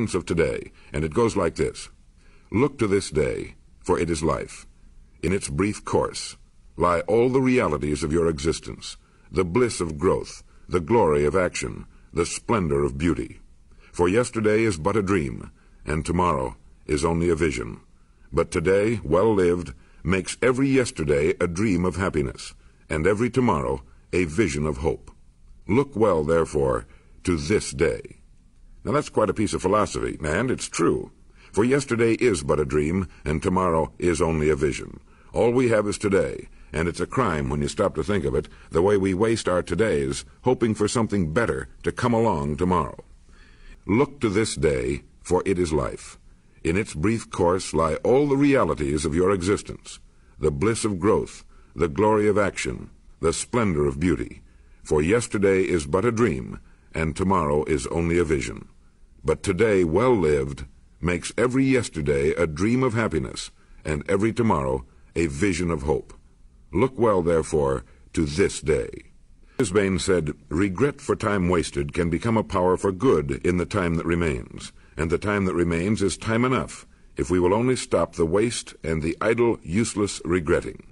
importance of today, and it goes like this Look to this day, for it is life. In its brief course lie all the realities of your existence, the bliss of growth, the glory of action, the splendor of beauty. For yesterday is but a dream, and tomorrow is only a vision. But today, well lived, makes every yesterday a dream of happiness, and every tomorrow a vision of hope. Look well, therefore, to this day. Now that's quite a piece of philosophy, and it's true. For yesterday is but a dream, and tomorrow is only a vision. All we have is today, and it's a crime when you stop to think of it, the way we waste our todays hoping for something better to come along tomorrow. Look to this day, for it is life. In its brief course lie all the realities of your existence the bliss of growth, the glory of action, the splendor of beauty. For yesterday is but a dream, and tomorrow is only a vision. But today, well lived, makes every yesterday a dream of happiness, and every tomorrow a vision of hope. Look well, therefore, to this day. Brisbane said, Regret for time wasted can become a power for good in the time that remains, and the time that remains is time enough if we will only stop the waste and the idle, useless regretting.